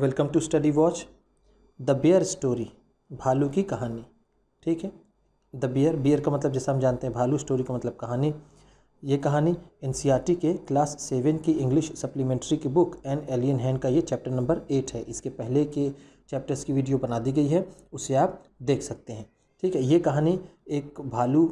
Welcome to study watch the bear story भालू की कहानी ठीक है द बियर बियर का मतलब जैसा हम जानते हैं भालू स्टोरी का मतलब कहानी ये कहानी एन के क्लास सेवन की इंग्लिश सप्लीमेंट्री की बुक एन एलियन हैंड का ये चैप्टर नंबर एट है इसके पहले के चैप्टर्स की वीडियो बना दी गई है उसे आप देख सकते हैं ठीक है ये कहानी एक भालू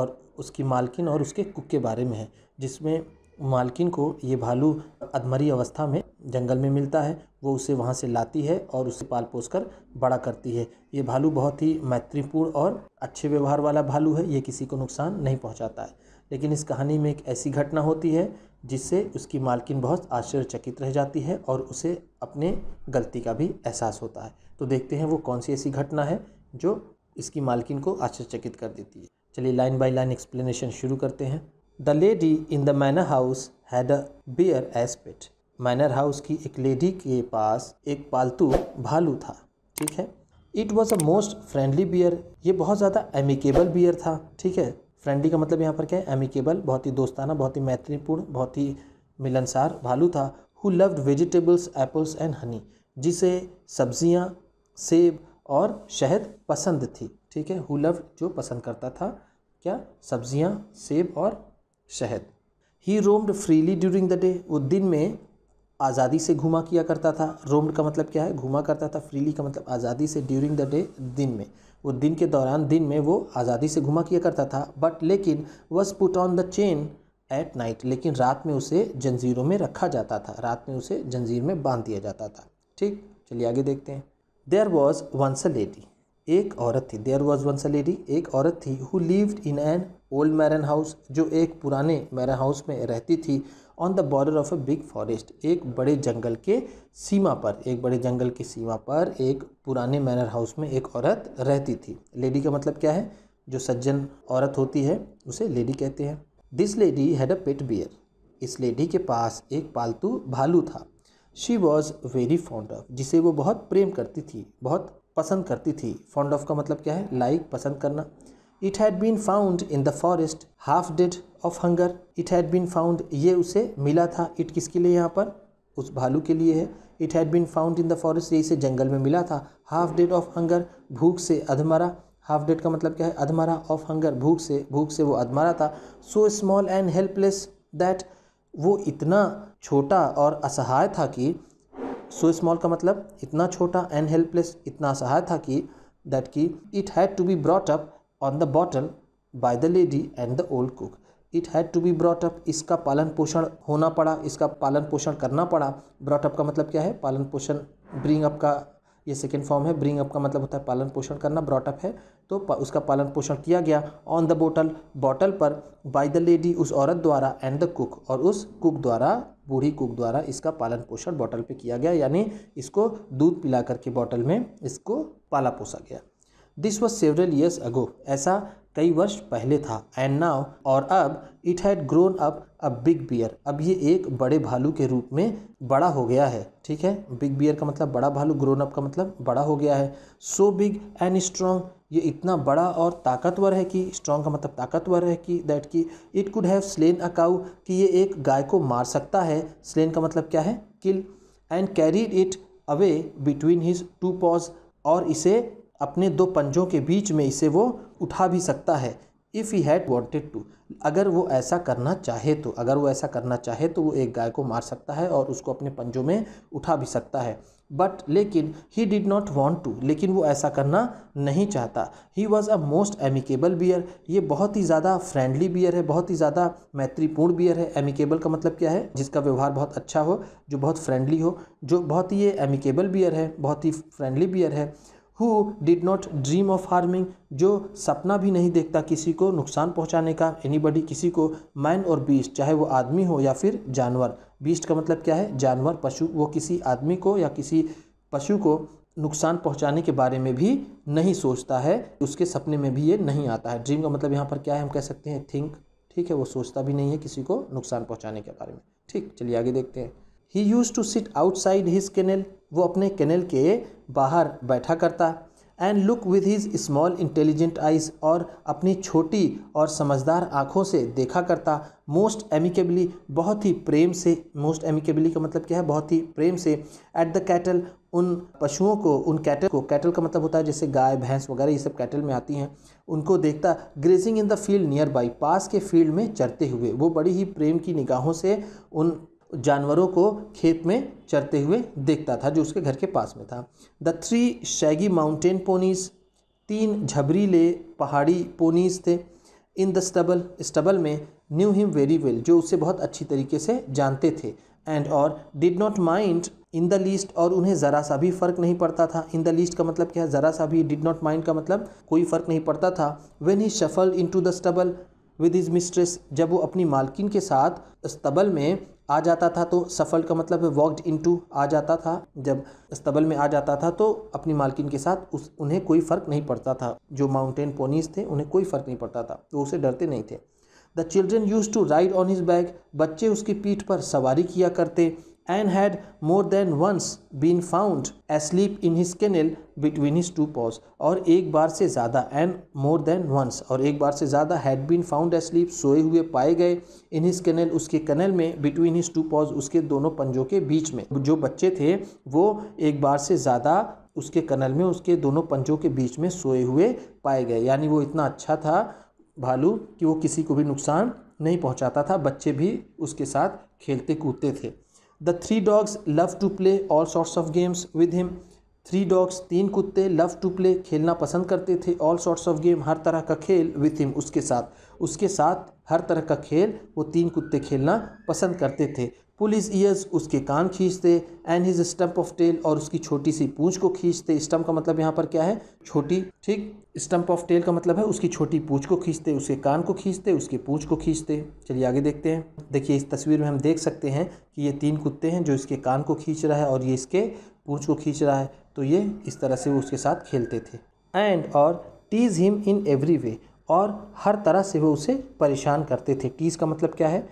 और उसकी मालकिन और उसके कुक के बारे में है जिसमें मालकिन को ये भालू अधमरी अवस्था में जंगल में मिलता है वो उसे वहाँ से लाती है और उसे पाल पोस कर बड़ा करती है ये भालू बहुत ही मैत्रीपूर्ण और अच्छे व्यवहार वाला भालू है ये किसी को नुकसान नहीं पहुँचाता है लेकिन इस कहानी में एक ऐसी घटना होती है जिससे उसकी मालकिन बहुत आश्चर्यचकित रह जाती है और उसे अपने गलती का भी एहसास होता है तो देखते हैं वो कौन सी ऐसी घटना है जो इसकी मालकिन को आश्चर्यचकित कर देती है चलिए लाइन बाय लाइन एक्सप्लेनेशन शुरू करते हैं the lady in the manor house had a bear as a pet manor house की एक लेडी के पास एक पालतू भालू था ठीक है it was a most friendly bear ये बहुत ज़्यादा एमिकेबल बियर था ठीक है फ्रेंडली का मतलब यहाँ पर क्या है एमिकेबल बहुत ही दोस्ताना बहुत ही मैत्रीपूर्ण बहुत ही मिलनसार भालू था who loved vegetables apples and honey जिसे सब्जियाँ सेब और शहद पसंद थी ठीक है हु लव्ड जो पसंद करता था क्या सब्जियाँ सेब और शहद he roamed freely during the day वो दिन में आज़ादी से घुमा किया करता था रोम्ड का मतलब क्या है घुमा करता था फ्रीली का मतलब आज़ादी से ड्यूरिंग द डे दिन में वो दिन के दौरान दिन में वो आज़ादी से घुमा किया करता था बट लेकिन was put on the chain at night लेकिन रात में उसे जंजीरों में रखा जाता था रात में उसे जंजीर में बांध दिया जाता था ठीक चलिए आगे देखते हैं there was once a lady एक औरत थी there was once a lady एक औरत थी who lived in an old manor house जो एक पुराने मैरन हाउस में रहती थी on the border of a big forest एक बड़े जंगल के सीमा पर एक बड़े जंगल की सीमा पर एक पुराने मैनर हाउस में एक औरत रहती थी लेडी का मतलब क्या है जो सज्जन औरत होती है उसे लेडी कहते हैं this lady had a pet bear इस लेडी के पास एक पालतू भालू था she was very fond of जिसे वो बहुत प्रेम करती थी बहुत पसंद करती थी फॉन्ड ऑफ का मतलब क्या है लाइक like, पसंद करना it had been found in the forest half dead of hunger it had been found ये उसे मिला था इट किसके लिए यहाँ पर उस भालू के लिए है it had been found in the forest ये इसे जंगल में मिला था हाफ डेड ऑफ हंगर भूख से अधमरा हाफ डेड का मतलब क्या है अधमरा ऑफ हंगर भूख से भूख से वो अधमरा था so small and helpless that वो इतना छोटा और असहाय था कि सो so स्मॉल का मतलब इतना छोटा एंड हेल्पलेस इतना असहाय था कि दैट कि it had to be brought up on the bottle by the lady and the old cook. It had to be brought up इसका पालन पोषण होना पड़ा इसका पालन पोषण करना पड़ा ब्रॉटअप का मतलब क्या है पालन पोषण ब्रिंग अप का ये सेकेंड फॉर्म है ब्रिंग अप का मतलब होता है पालन पोषण करना ब्रॉटअप है तो उसका पालन पोषण किया गया ऑन द बोटल बॉटल पर बाय द लेडी उस औरत द्वारा एंड द कुक और उस कुक द्वारा बूढ़ी कुक द्वारा इसका पालन पोषण बॉटल पे किया गया यानी इसको दूध पिला करके बॉटल में इसको पाला पोसा गया this was several years ago ऐसा कई वर्ष पहले था एंड नाउ और अब it had grown up a big bear अब ये एक बड़े भालू के रूप में बड़ा हो गया है ठीक है बिग बियर का मतलब बड़ा भालू ग्रोन अप का मतलब बड़ा हो गया है सो बिग एंड स्ट्रॉन्ग ये इतना बड़ा और ताकतवर है कि स्ट्रॉन्ग का मतलब ताकतवर है कि दैट कि it could have slain a cow कि ये एक गाय को मार सकता है स्लेन का मतलब क्या है kill and carried it away between his two paws और इसे अपने दो पंजों के बीच में इसे वो उठा भी सकता है if he had wanted to अगर वो ऐसा करना चाहे तो अगर वो ऐसा करना चाहे तो वो एक गाय को मार सकता है और उसको अपने पंजों में उठा भी सकता है बट लेकिन he did not want to लेकिन वो ऐसा करना नहीं चाहता he was a most amicable bear ये बहुत ही ज़्यादा फ्रेंडली बियर है बहुत ही ज़्यादा मैत्रीपूर्ण बियर है एमिकेबल का मतलब क्या है जिसका व्यवहार बहुत अच्छा हो जो बहुत फ्रेंडली हो जो बहुत ही ये एमिकेबल बियर है बहुत ही फ्रेंडली बियर है who did not dream of harming जो सपना भी नहीं देखता किसी को नुकसान पहुंचाने का एनीबडी किसी को मैन और बीस्ट चाहे वो आदमी हो या फिर जानवर बीस्ट का मतलब क्या है जानवर पशु वो किसी आदमी को या किसी पशु को नुकसान पहुंचाने के बारे में भी नहीं सोचता है उसके सपने में भी ये नहीं आता है ड्रीम का मतलब यहाँ पर क्या है हम कह सकते हैं थिंक ठीक है वो सोचता भी नहीं है किसी को नुकसान पहुँचाने के बारे में ठीक चलिए आगे देखते हैं he used to sit outside his kennel वो अपने कैनल के बाहर बैठा करता and look with his small intelligent eyes और अपनी छोटी और समझदार आँखों से देखा करता मोस्ट एमिकेबली बहुत ही प्रेम से मोस्ट एमिकेबली का मतलब क्या है बहुत ही प्रेम से एट द कैटल उन पशुओं को उन कैटल को कैटल का मतलब होता है जैसे गाय भैंस वगैरह ये सब कैटल में आती हैं उनको देखता grazing in the field nearby पास के फील्ड में चरते हुए वो बड़ी ही प्रेम की निगाहों से उन जानवरों को खेत में चरते हुए देखता था जो उसके घर के पास में था the three shaggy mountain ponies तीन झबरीले पहाड़ी पोनीस थे इन द स्टबल स्टबल में न्यू हिम वेरी वेल जो उसे बहुत अच्छी तरीके से जानते थे एंड और did not mind in the least और उन्हें ज़रा सा भी फ़र्क नहीं पड़ता था इन द लिस्ट का मतलब क्या है ज़रा सा भी डिड नॉट माइंड का मतलब कोई फ़र्क नहीं पड़ता था when he shuffle into the stubble with his mistress जब वो अपनी मालकिन के साथ स्तबल में आ जाता था तो सफल का मतलब है वॉकड टू आ जाता था जब स्तबल में आ जाता था तो अपनी मालकिन के साथ उस उन्हें कोई फ़र्क नहीं पड़ता था जो माउंटेन पोनीज थे उन्हें कोई फ़र्क नहीं पड़ता था वो उसे डरते नहीं थे the children used to ride on his back बच्चे उसकी पीठ पर सवारी किया करते had more than once been found asleep in his kennel between his two paws और एक बार से ज़्यादा and मोर than वंस और एक बार से ज़्यादा had been found asleep सोए हुए पाए गए इन his kennel उसके कनल में बिटवीन his टू पॉज उसके दोनों पंजों के बीच में जो बच्चे थे वो एक बार से ज़्यादा उसके कनल में उसके दोनों पंजों के बीच में सोए हुए पाए गए यानी वो इतना अच्छा था भालू कि वो किसी को भी नुकसान नहीं पहुँचाता था बच्चे भी उसके साथ खेलते कूदते थे the three dogs love to play all sorts of games with him three dogs तीन कुत्ते लव टू प्ले खेलना पसंद करते थे ऑल सॉर्ट्स ऑफ गेम हर तरह का खेल विथ हिम उसके साथ उसके साथ हर तरह का खेल वो तीन कुत्ते खेलना पसंद करते थे पुल इज ईयर्स उसके कान खींचते and his stump of tail और उसकी छोटी सी पूँछ को खींचते स्टम्प का मतलब यहाँ पर क्या है छोटी ठीक स्टम्प ऑफ टेल का मतलब है उसकी छोटी पूँछ को खींचते उसके कान को खींचते उसके पूँछ को खींचते चलिए आगे देखते हैं देखिए इस तस्वीर में हम देख सकते हैं कि ये तीन कुत्ते हैं जो इसके कान को खींच रहा है और ये इसके पूँछ को खींच रहा है तो ये इस तरह से वो उसके साथ खेलते थे एंड और tease him in every way और हर तरह से वो उसे परेशान करते थे टीज़ का मतलब क्या है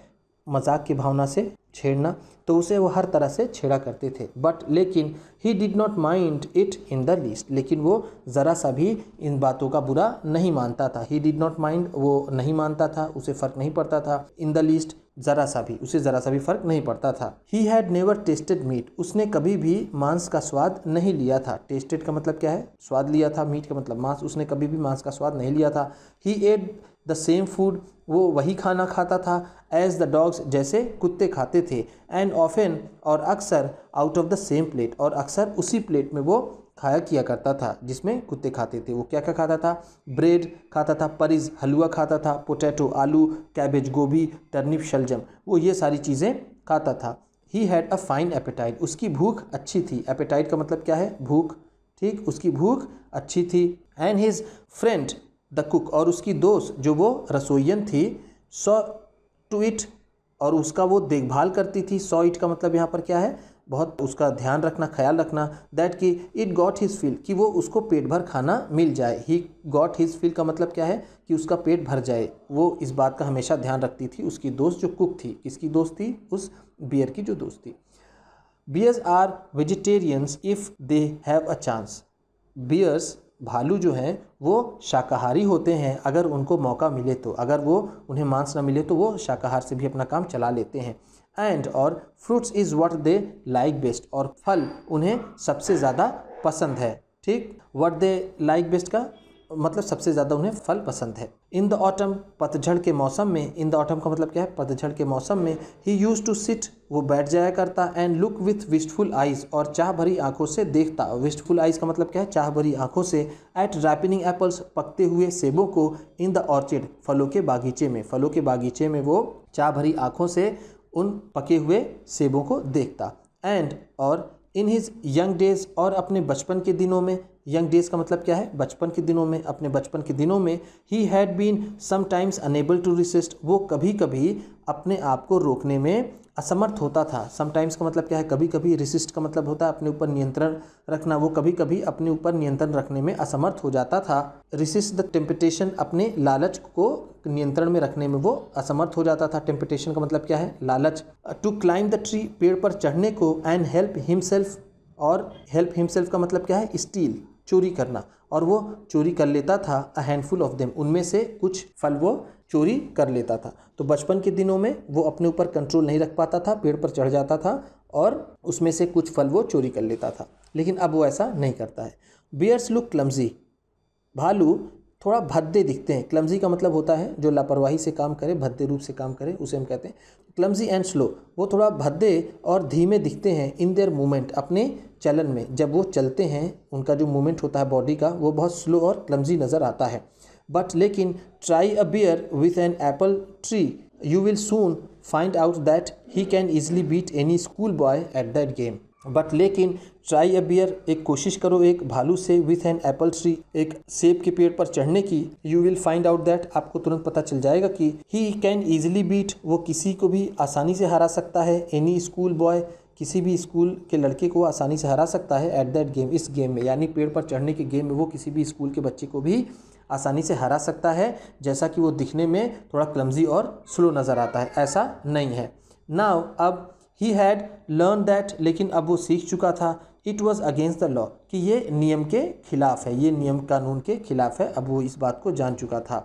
मजाक की भावना से छेड़ना तो उसे वो हर तरह से छेड़ा करते थे बट लेकिन he did not mind it in the least लेकिन वो ज़रा सा भी इन बातों का बुरा नहीं मानता था ही डिड नॉट माइंड वो नहीं मानता था उसे फ़र्क नहीं पड़ता था इन द लीस्ट ज़रा सा भी उसे ज़रा सा भी फ़र्क नहीं पड़ता था he had never tasted meat उसने कभी भी मांस का स्वाद नहीं लिया था टेस्टेड का मतलब क्या है स्वाद लिया था मीट का मतलब मांस उसने कभी भी मांस का स्वाद नहीं लिया था he ate the same food वो वही खाना खाता था एज द डॉग्स जैसे कुत्ते खाते थे एंड ऑफेन और अक्सर out of the same plate और अक्सर उसी प्लेट में वो खाया किया करता था जिसमें कुत्ते खाते थे वो क्या क्या खाता था ब्रेड खाता था परिज हलवा खाता था पोटैटो आलू कैबेज गोभी टर्निप शलजम वो ये सारी चीज़ें खाता था he had a fine appetite उसकी भूख अच्छी थी एपेटाइट का मतलब क्या है भूख ठीक उसकी भूख अच्छी थी and his friend the cook और उसकी दोस्त जो वो रसोईन थी सॉ टू इट और उसका वो देखभाल करती थी सॉ इट का मतलब यहाँ पर क्या है बहुत उसका ध्यान रखना ख्याल रखना दैट कि इट गॉट हिज फील कि वो उसको पेट भर खाना मिल जाए ही गॉट हिज फील का मतलब क्या है कि उसका पेट भर जाए वो इस बात का हमेशा ध्यान रखती थी उसकी दोस्त जो कुक थी किसकी दोस्त थी उस बियर की जो दोस्त थी bears are vegetarians if they have a chance bears भालू जो हैं वो शाकाहारी होते हैं अगर उनको मौका मिले तो अगर वो उन्हें मांस ना मिले तो वो शाकाहार से भी अपना काम चला लेते हैं एंड और fruits is what they like best और फल उन्हें सबसे ज़्यादा पसंद है ठीक वट दे लाइक बेस्ट का मतलब सबसे ज़्यादा उन्हें फल पसंद है इन द ऑटम पतझड़ के मौसम में इन द ऑटम का मतलब क्या है पतझड़ के मौसम में ही यूज़ टू सिट वो बैठ जाया करता and look with wistful eyes और चाह भरी आंखों से देखता विस्टफुल आइज़ का मतलब क्या है चाह भरी आंखों से एट रैपिनिंग एप्पल्स पकते हुए सेबों को इन द ऑर्चिड फलों के बागीचे में फलों के बागीचे में वो चाह भरी आँखों से उन पके हुए सेबों को देखता एंड और इन हिज यंग डेज और अपने बचपन के दिनों में यंग डेज का मतलब क्या है बचपन के दिनों में अपने बचपन के दिनों में he had been sometimes unable to resist वो कभी कभी अपने आप को रोकने में असमर्थ होता था समटाइम्स का मतलब क्या है कभी कभी रिसिस्ट का मतलब होता है अपने ऊपर नियंत्रण रखना वो कभी कभी अपने ऊपर नियंत्रण रखने में असमर्थ हो जाता था रिसिस्ट द टेम्पटेशन अपने लालच को नियंत्रण में रखने में वो असमर्थ हो जाता था टेम्पटेशन का मतलब क्या है लालच टू क्लाइम द ट्री पेड़ पर चढ़ने को एंड हेल्प हिमसेल्फ और हेल्प हिमसेल्फ का मतलब क्या है स्टील चोरी करना और वो चोरी कर लेता था अ हैंडफुल ऑफ देम उनमें से कुछ फल वो चोरी कर लेता था तो बचपन के दिनों में वो अपने ऊपर कंट्रोल नहीं रख पाता था पेड़ पर चढ़ जाता था और उसमें से कुछ फल वो चोरी कर लेता था लेकिन अब वो ऐसा नहीं करता है बियर्स लुक क्लम्जी भालू थोड़ा भद्दे दिखते हैं क्लम्जी का मतलब होता है जो लापरवाही से काम करे भद्दे रूप से काम करे उसे हम कहते हैं क्लम्जी एंड स्लो वो थोड़ा भद्दे और धीमे दिखते हैं इन देयर मूवमेंट अपने चलन में जब वो चलते हैं उनका जो मूवमेंट होता है बॉडी का वो बहुत स्लो और क्लम्जी नज़र आता है लेकिन try a bear with an apple tree you will soon find out that he can easily beat any school boy at that game but लेकिन ट्राई अ बियर एक कोशिश करो एक भालू से विथ एन एप्पल ट्री एक सेब के पेड़ पर चढ़ने की you will find out that आपको तुरंत पता चल जाएगा कि ही कैन ईजिली बीट वो किसी को भी आसानी से हरा सकता है एनी स्कूल बॉय किसी भी स्कूल के लड़के को आसानी से हरा सकता है एट दैट गेम इस गेम में यानी पेड़ पर चढ़ने के गेम में वो किसी भी स्कूल के बच्चे को भी आसानी से हरा सकता है जैसा कि वो दिखने में थोड़ा क्लमजी और स्लो नज़र आता है ऐसा नहीं है नाव अब ही हैड लर्न दैट लेकिन अब वो सीख चुका था it was against the law कि ये नियम के खिलाफ है ये नियम कानून के खिलाफ है अब वो इस बात को जान चुका था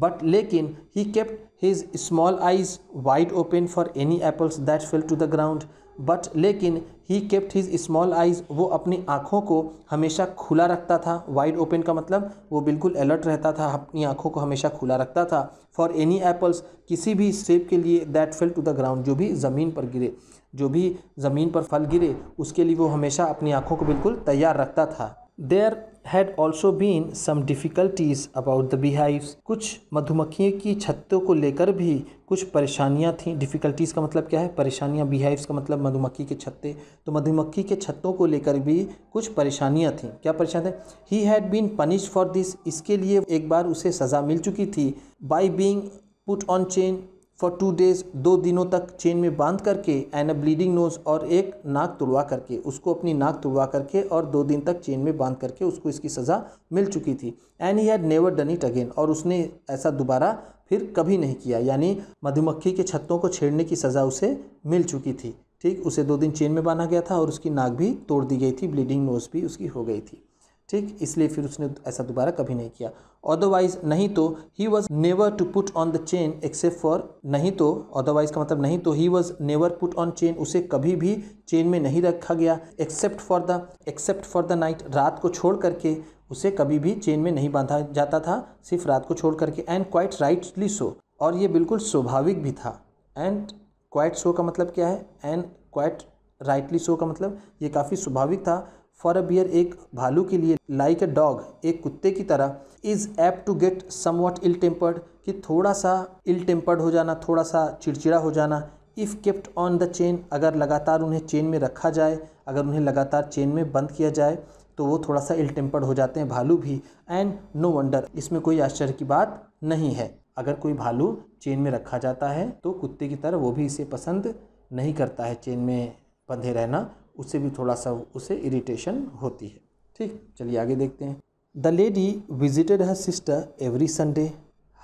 बट लेकिन he kept his small eyes wide open for any apples that fell to the ground but लेकिन he kept his small eyes वो अपनी आँखों को हमेशा खुला रखता था वाइड ओपन का मतलब वो बिल्कुल अलर्ट रहता था अपनी आँखों को हमेशा खुला रखता था फॉर एनी एप्पल्स किसी भी सेब के लिए that fell to the ground जो भी ज़मीन पर गिरे जो भी ज़मीन पर फल गिरे उसके लिए वो हमेशा अपनी आँखों को बिल्कुल तैयार रखता था there had also been some difficulties about the beehive कुछ मधुमक्खियों की छत्तों को लेकर भी कुछ परेशानियाँ थीं डिफ़िकल्टीज़ का मतलब क्या है परेशानियाँ बिहाइव का मतलब मधुमक्खी के छत्ते तो मधुमक्खी के छत्तों को लेकर भी कुछ परेशानियाँ थीं क्या परेशानियाँ he had been punish for this इसके लिए एक बार उसे सज़ा मिल चुकी थी by being put on chain for two days दो दिनों तक चेन में बांध करके एंड अ ब्लीडिंग नोज और एक नाक तुड़वा करके उसको अपनी नाक तुड़वा करके और दो दिन तक चेन में बांध करके उसको इसकी सज़ा मिल चुकी थी and he had never done it again और उसने ऐसा दोबारा फिर कभी नहीं किया यानी मधुमक्खी के छत्तों को छेड़ने की सज़ा उसे मिल चुकी थी ठीक उसे दो दिन चेन में बांधा गया था और उसकी नाक भी तोड़ दी गई थी ब्लीडिंग नोज भी उसकी हो गई थी ठीक इसलिए फिर उसने ऐसा दोबारा कभी नहीं किया अदरवाइज नहीं तो he was never to put on the chain except for नहीं तो अदरवाइज का मतलब नहीं तो he was never put on chain उसे कभी भी चेन में नहीं रखा गया except for the except for the night रात को छोड़ करके उसे कभी भी चेन में नहीं बांधा जाता था सिर्फ रात को छोड़ करके एंड क्वाइट राइटली सो और ये बिल्कुल स्वाभाविक भी था एंड क्वाइट सो का मतलब क्या है एंड क्वाइट राइटली सो का मतलब ये काफ़ी स्वाभाविक था फॉर अ बियर एक भालू के लिए लाइक अ डॉग एक कुत्ते की तरह is apt to get somewhat ill tempered कि थोड़ा सा इल टेम्पर्ड हो जाना थोड़ा सा चिड़चिड़ा हो जाना if kept on the chain अगर लगातार उन्हें चेन में रखा जाए अगर उन्हें लगातार चेन में बंद किया जाए तो वो थोड़ा सा इल टेम्पर्ड हो जाते हैं भालू भी एंड नो वंडर इसमें कोई आश्चर्य की बात नहीं है अगर कोई भालू चेन में रखा जाता है तो कुत्ते की तरह वो भी इसे पसंद नहीं करता है चेन में बंधे रहना उससे भी थोड़ा सा उसे इरिटेशन होती है ठीक चलिए आगे देखते हैं the lady visited her sister every Sunday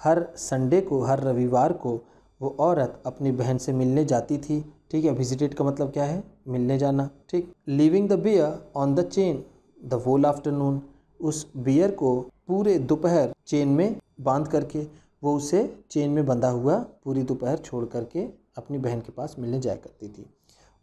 हर संडे को हर रविवार को वो औरत अपनी बहन से मिलने जाती थी ठीक है विजिटेड का मतलब क्या है मिलने जाना ठीक leaving the bear on the chain the whole afternoon उस बियर को पूरे दोपहर चेन में बांध करके वो उसे चेन में बंधा हुआ पूरी दोपहर छोड़ करके अपनी बहन के पास मिलने जाया करती थी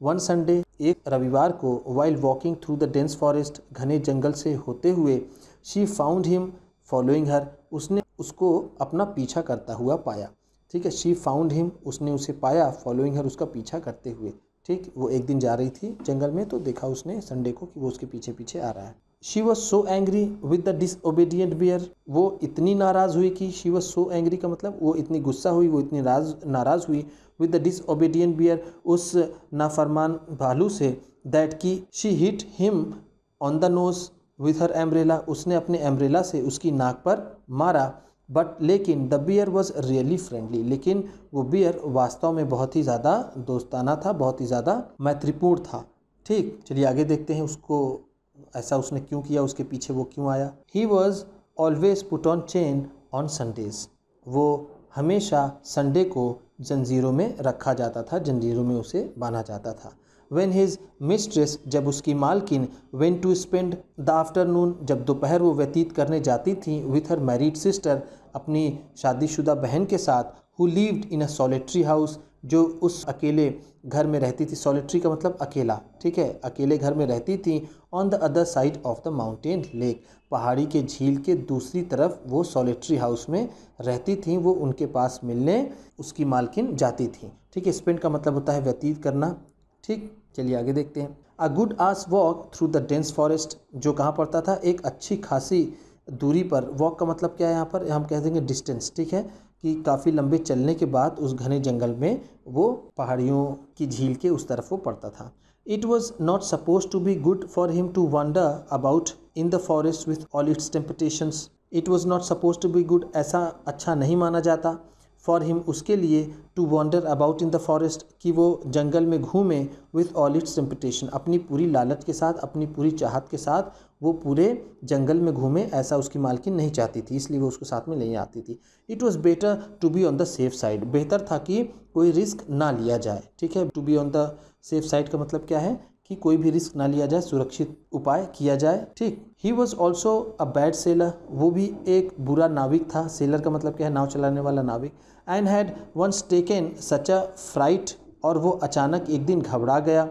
वन संडे एक रविवार को while walking through the dense forest घने जंगल से होते हुए she found him following her उसने उसको अपना पीछा करता हुआ पाया ठीक है शी फाउंड हिम उसने उसे पाया फॉलोइंग हर उसका पीछा करते हुए ठीक वो एक दिन जा रही थी जंगल में तो देखा उसने संडे को कि वो उसके पीछे पीछे आ रहा है she was so angry with the obedient bear वो इतनी नाराज़ हुई कि शी वॉज सो एंग्री का मतलब वो इतनी गुस्सा हुई वो इतनी नाराज नाराज़ हुई विद द डिसबीडियंट बियर उस नाफरमान भालू से दैट की she hit him on the nose with her umbrella उसने अपने एम्ब्रेला से उसकी नाक पर मारा बट लेकिन the bear was really friendly लेकिन वो बियर वास्तव में बहुत ही ज़्यादा दोस्ताना था बहुत ही ज़्यादा मैत्रीपूर्ण था ठीक चलिए आगे देखते हैं उसको ऐसा उसने क्यों किया उसके पीछे वो क्यों आया he was always put on chain on Sundays वो हमेशा संडे को जंजीरों में रखा जाता था जंजीरों में उसे बांधा जाता था वेन हिज मिस्ट्रेस जब उसकी मालकिन went to spend the afternoon जब दोपहर वो व्यतीत करने जाती थी विथ हर मैरिड सिस्टर अपनी शादीशुदा बहन के साथ who lived in a solitary house जो उस अकेले घर में रहती थी सॉलिट्री का मतलब अकेला ठीक है अकेले घर में रहती थी on the other side of the mountain lake पहाड़ी के झील के दूसरी तरफ वो सॉलिट्री हाउस में रहती थी वो उनके पास मिलने उसकी मालकिन जाती थी ठीक है स्पेंड का मतलब होता है व्यतीत करना ठीक चलिए आगे देखते हैं a good hour's walk through the dense forest जो कहाँ पड़ता था एक अच्छी खासी दूरी पर वॉक का मतलब क्या है यहाँ पर हम कह देंगे डिस्टेंस ठीक है कि काफ़ी लंबे चलने के बाद उस घने जंगल में वो पहाड़ियों की झील के उस तरफ वो पड़ता था it was not suppose to be good for him to wander about in the forest with all its temptations it was not suppose to be good ऐसा अच्छा नहीं माना जाता फॉर हिम उसके लिए to wander about in the forest कि वो जंगल में घूमे विथ ऑल इट्स टेम्पटेशन अपनी पूरी लालच के साथ अपनी पूरी चाहत के साथ वो पूरे जंगल में घूमे ऐसा उसकी मालकिन नहीं चाहती थी इसलिए वो उसको साथ में नहीं आती थी it was better to be on the safe side बेहतर था कि कोई रिस्क ना लिया जाए ठीक है to be on the safe side का मतलब क्या है कि कोई भी रिस्क ना लिया जाए सुरक्षित उपाय किया जाए ठीक he was also a bad sailor वो भी एक बुरा नाविक था सेलर का मतलब क्या है नाव चलाने वाला नाविक and had once taken such a fright और वो अचानक एक दिन घबरा गया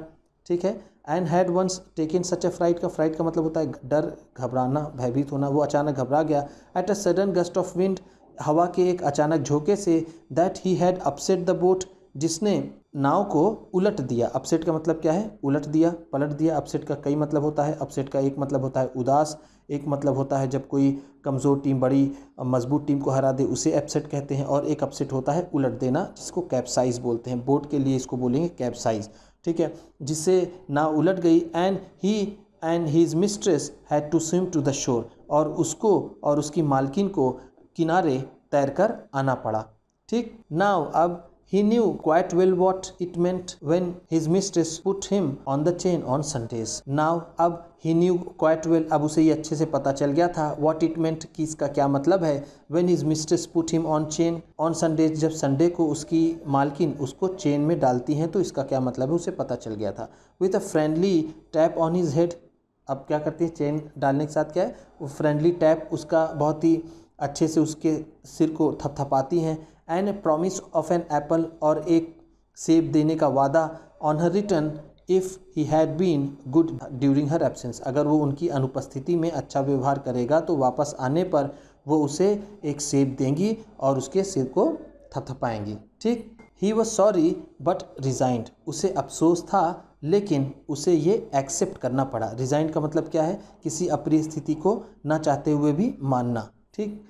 ठीक है and had once taken such a fright का फ्राइट का मतलब होता है डर घबराना भयभीत होना वो अचानक घबरा गया at a sudden gust of wind हवा के एक अचानक झोंके से that he had upset the boat जिसने नाव को उलट दिया अपसेट का मतलब क्या है उलट दिया पलट दिया अपसेट का कई मतलब होता है अपसेट का एक मतलब होता है उदास एक मतलब होता है जब कोई कमज़ोर टीम बड़ी मजबूत टीम को हरा दे उसे अपसेट कहते हैं और एक अपसेट होता है उलट देना जिसको कैपसाइज बोलते हैं बोट के लिए इसको बोलेंगे कैपसाइज ठीक है जिससे नाव उलट गई and he and his mistress had to swim to the shore और उसको और उसकी मालकिन को किनारे तैर कर आना पड़ा ठीक नाव अब He knew quite well what it meant when his mistress put him on the chain on Sundays. Now अब ही न्यू क्वाइट वेल अब उसे ये अच्छे से पता चल गया था वॉट इट मेंट कि इसका क्या मतलब है when his mistress put him on chain on Sunday जब संडे को उसकी मालकिन उसको चेन में डालती हैं तो इसका क्या मतलब है उसे पता चल गया था with a friendly tap on his head अब क्या करती है चेन डालने के साथ क्या है वो फ्रेंडली टैप उसका बहुत ही अच्छे से उसके सिर को थपथपाती हैं and promise of an apple और एक सेब देने का वादा on her return if he had been good during her absence अगर वो उनकी अनुपस्थिति में अच्छा व्यवहार करेगा तो वापस आने पर वो उसे एक सेब देंगी और उसके सिर को थपथपाएंगी ठीक he was sorry but resigned उसे अफसोस था लेकिन उसे ये एक्सेप्ट करना पड़ा रिज़ाइंड का मतलब क्या है किसी अप्रिय स्थिति को ना चाहते हुए भी मानना ठीक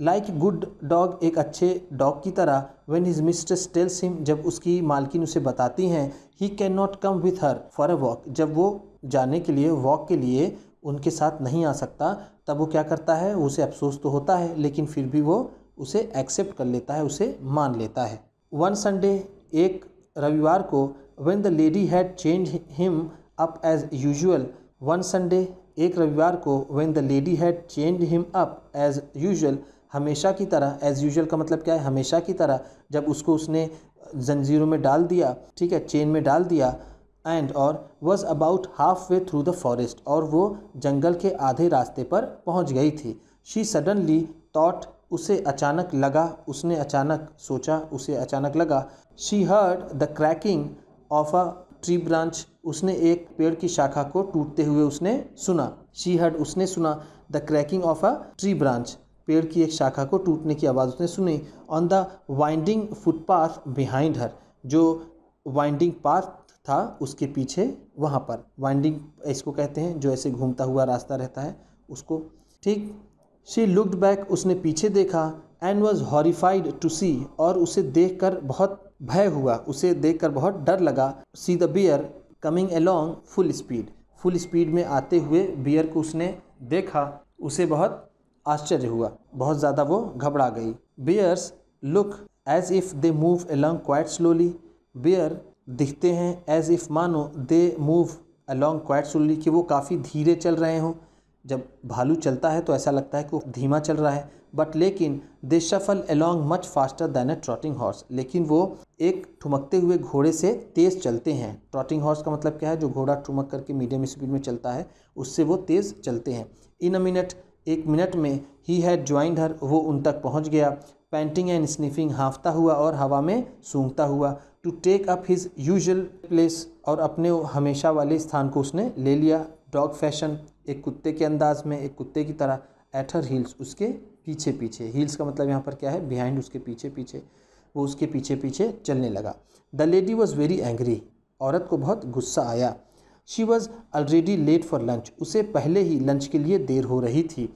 लाइक गुड डॉग एक अच्छे डॉग की तरह when his mistress tells him जब उसकी मालकिन उसे बताती हैं he can not come with her for a walk जब वो जाने के लिए वॉक के लिए उनके साथ नहीं आ सकता तब वो क्या करता है उसे अफसोस तो होता है लेकिन फिर भी वो उसे एक्सेप्ट कर लेता है उसे मान लेता है वन संडे एक रविवार को when the lady had change him up as usual one Sunday एक रविवार को when the lady had change him up as usual हमेशा की तरह एज़ यूजल का मतलब क्या है हमेशा की तरह जब उसको उसने जंजीरों में डाल दिया ठीक है चेन में डाल दिया एंड और was about halfway through the forest और वो जंगल के आधे रास्ते पर पहुंच गई थी शी सडनली थॉट उसे अचानक लगा उसने अचानक सोचा उसे अचानक लगा she heard the cracking of a tree branch उसने एक पेड़ की शाखा को टूटते हुए उसने सुना शी हर्ड उसने सुना the cracking of a tree branch पेड़ की एक शाखा को टूटने की आवाज़ उसने सुनी on the winding footpath behind her जो वाइंडिंग पाथ था उसके पीछे वहाँ पर वाइंडिंग इसको कहते हैं जो ऐसे घूमता हुआ रास्ता रहता है उसको ठीक शी लुकड बैक उसने पीछे देखा and was horrified to see और उसे देख कर बहुत भय हुआ उसे देख कर बहुत डर लगा see the bear coming along full speed full speed में आते हुए बियर को उसने देखा उसे बहुत आश्चर्य हुआ बहुत ज़्यादा वो घबरा गई bears look as if they move along quite slowly bear दिखते हैं एज इफ़ मानो they move along quite slowly कि वो काफ़ी धीरे चल रहे हों जब भालू चलता है तो ऐसा लगता है कि वो धीमा चल रहा है बट लेकिन they shuffle along much faster than a trotting horse लेकिन वो एक ठुमकते हुए घोड़े से तेज़ चलते हैं ट्रॉटिंग हॉर्स का मतलब क्या है जो घोड़ा ठुमक करके मीडियम स्पीड में चलता है उससे वो तेज़ चलते हैं इन अ मिनट एक मिनट में ही हैड ज्वाइंड हर वो उन तक पहुंच गया पेंटिंग एंड स्निफिंग हाँफता हुआ और हवा में सूंघता हुआ to take up his usual place और अपने हमेशा वाले स्थान को उसने ले लिया डॉग फैशन एक कुत्ते के अंदाज में एक कुत्ते की तरह एथर हील्स उसके पीछे पीछे हील्स का मतलब यहाँ पर क्या है बिहाइंड उसके पीछे पीछे वो उसके पीछे पीछे चलने लगा the lady was very angry औरत को बहुत गुस्सा आया she was already late for lunch उसे पहले ही लंच के लिए देर हो रही थी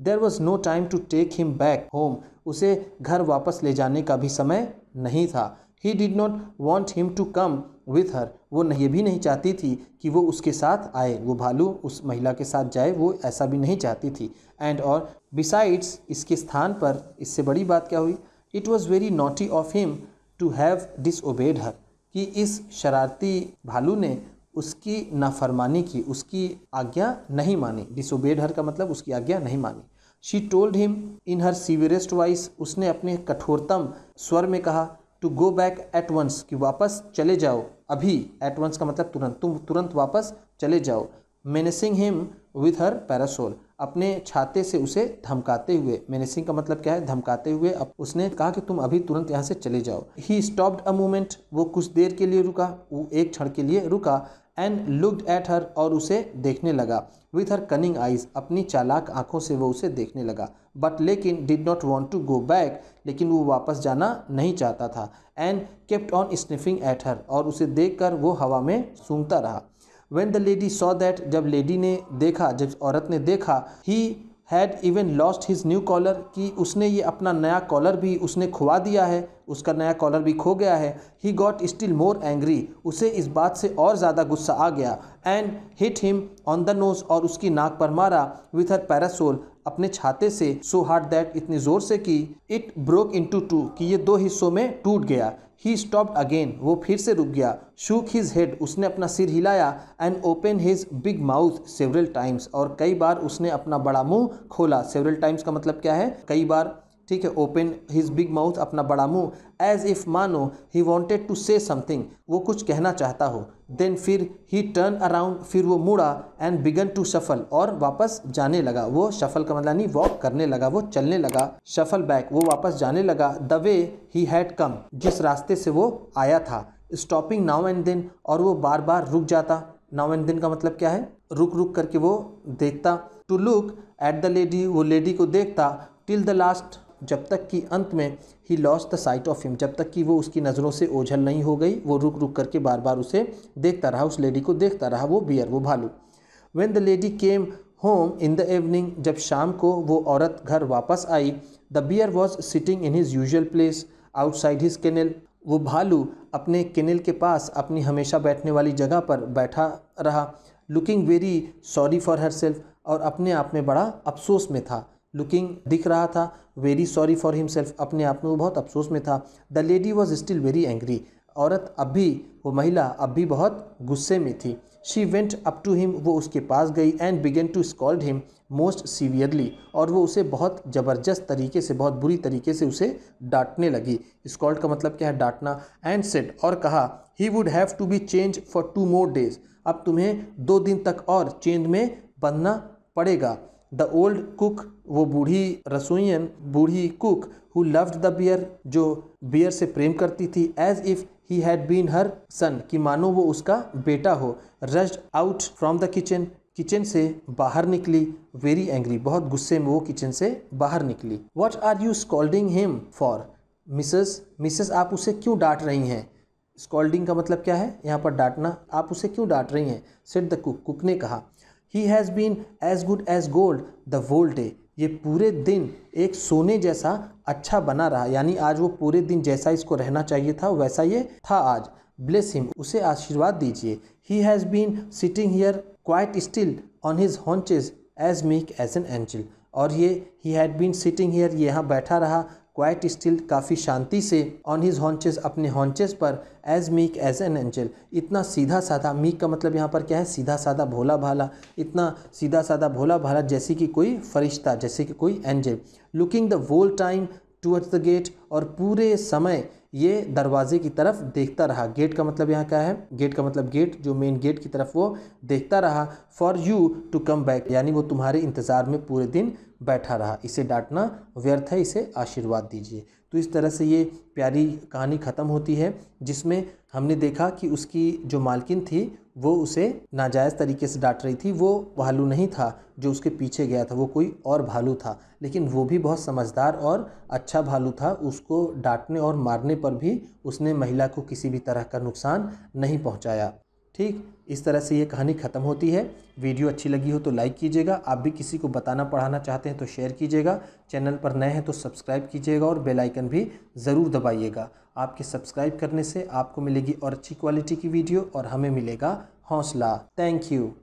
there was no time to take him back home उसे घर वापस ले जाने का भी समय नहीं था he did not want him to come with her वो नहीं ये भी नहीं चाहती थी कि वो उसके साथ आए वो भालू उस महिला के साथ जाए वो ऐसा भी नहीं चाहती थी एंड और बिसाइड्स इसके स्थान पर इससे बड़ी बात क्या हुई it was very naughty of him to have disobeyed her कि इस शरारती भालू ने उसकी नाफरमानी की उसकी आज्ञा नहीं मानी डिसोबेड हर का मतलब उसकी आज्ञा नहीं मानी she told him in her severest voice उसने अपने कठोरतम स्वर में कहा to go back at once कि वापस चले जाओ अभी एट वंस का मतलब तुरंत तुम तुरंत वापस चले जाओ menacing him with her parasol अपने छाते से उसे धमकाते हुए मेनेसिंग का मतलब क्या है धमकाते हुए अब उसने कहा कि तुम अभी तुरंत यहाँ से चले जाओ ही स्टॉप्ड अ मोमेंट वो कुछ देर के लिए रुका वो एक क्षण के लिए रुका एंड लुकड एट हर और उसे देखने लगा विथ हर कनिंग आइज अपनी चालाक आँखों से वो उसे देखने लगा बट लेकिन did not want to go back लेकिन वो वापस जाना नहीं चाहता था and kept on sniffing at her और उसे देख कर वो हवा में सूंघता रहा when the lady saw that जब लेडी ने देखा जब औरत ने देखा he had even lost his new collar कि उसने ये अपना नया कॉलर भी उसने खोवा दिया है उसका नया कॉलर भी खो गया है he got still more angry उसे इस बात से और ज़्यादा गुस्सा आ गया and hit him on the nose और उसकी नाक पर मारा विथ हर पैरासोल अपने छाते से सो हार्ड दैट इतनी ज़ोर से कि it broke into two कि ये दो हिस्सों में टूट गया ही स्टॉप अगेन वो फिर से रुक गया शूक हिज हेड उसने अपना सिर हिलाया and open his big mouth several times और कई बार उसने अपना बड़ा मुंह खोला सेवरल टाइम्स का मतलब क्या है कई बार ठीक है ओपन हिज बिग माउथ अपना बड़ा मुंह एज इफ़ मानो he wanted to say something वो कुछ कहना चाहता हो देन फिर ही टर्न अराउंड फिर वो मुड़ा एंड बिगन टू शफल और वापस जाने लगा वो शफल का मतलब नहीं वॉक करने लगा वो चलने लगा शफल बैक वो वापस जाने लगा the way he had come जिस रास्ते से वो आया था स्टॉपिंग नाउ एंड देन और वो बार बार रुक जाता नाउ एंड देन का मतलब क्या है रुक रुक करके वो देखता to look at the lady वो लेडी को देखता टिल द लास्ट जब तक कि अंत में he lost the sight of him जब तक कि वो उसकी नज़रों से ओझल नहीं हो गई वो रुक रुक करके बार बार उसे देखता रहा उस लेडी को देखता रहा वो बियर वो भालू when the lady came home in the evening जब शाम को वो औरत घर वापस आई the bear was sitting in his usual place outside his kennel वो भालू अपने केनल के पास अपनी हमेशा बैठने वाली जगह पर बैठा रहा looking very sorry for herself और अपने आप में बड़ा अफसोस में था लुकिंग दिख रहा था वेरी सॉरी फॉर हिमसेल्फ अपने आप में वो बहुत अफसोस में था the lady was still very angry औरत अब भी वो महिला अब भी बहुत गुस्से में थी she went up to him वो उसके पास गई and began to scold him most severely और वो उसे बहुत ज़बरदस्त तरीके से बहुत बुरी तरीके से उसे डांटने लगी स्कॉल्ड का मतलब क्या है डांटना एंड सेट और कहा he would have to be change for two more days अब तुम्हें दो दिन तक और चेंज में बनना पड़ेगा द ओल्ड कुक वो बूढ़ी रसोईन बूढ़ी cook who loved the bear जो बियर से प्रेम करती थी as if he had been her son कि मानो वो उसका बेटा हो rushed out from the kitchen kitchen से बाहर निकली वेरी एंग्री बहुत गुस्से में वो किचन से बाहर निकली what are you scolding him for missus missus आप उसे क्यों डांट रही हैं स्कॉल्डिंग का मतलब क्या है यहाँ पर डांटना आप उसे क्यों डांट रही हैं सेट द कुक कुक ने कहा he has been as good as gold the whole day ये पूरे दिन एक सोने जैसा अच्छा बना रहा यानी आज वो पूरे दिन जैसा इसको रहना चाहिए था वैसा ये था आज ब्लेस हिम उसे आशीर्वाद दीजिए he has been sitting here quite still on his haunches as meek as an angel और ये he had been sitting here यहाँ बैठा रहा क्वाइट स्टिल काफ़ी शांति से ऑन हिज हॉन्चेस अपने हॉन्चेस पर as meek as an angel इतना सीधा साधा मीक का मतलब यहाँ पर क्या है सीधा साधा भोला भाला इतना सीधा साधा भोला भाला जैसे कि कोई फरिश्ता जैसे कि कोई angel looking the whole time towards the gate और पूरे समय ये दरवाजे की तरफ देखता रहा गेट का मतलब यहाँ क्या है गेट का मतलब गेट जो मेन गेट की तरफ वो देखता रहा for you to come back यानी वो तुम्हारे इंतज़ार में पूरे दिन बैठा रहा इसे डांटना व्यर्थ है इसे आशीर्वाद दीजिए तो इस तरह से ये प्यारी कहानी ख़त्म होती है जिसमें हमने देखा कि उसकी जो मालकिन थी वो उसे नाजायज़ तरीके से डांट रही थी वो भालू नहीं था जो उसके पीछे गया था वो कोई और भालू था लेकिन वो भी बहुत समझदार और अच्छा भालू था उसको डांटने और मारने पर भी उसने महिला को किसी भी तरह का नुकसान नहीं पहुँचाया ठीक इस तरह से ये कहानी ख़त्म होती है वीडियो अच्छी लगी हो तो लाइक कीजिएगा आप भी किसी को बताना पढ़ाना चाहते हैं तो शेयर कीजिएगा चैनल पर नए हैं तो सब्सक्राइब कीजिएगा और बेल आइकन भी ज़रूर दबाइएगा आपके सब्सक्राइब करने से आपको मिलेगी और अच्छी क्वालिटी की वीडियो और हमें मिलेगा हौसला थैंक यू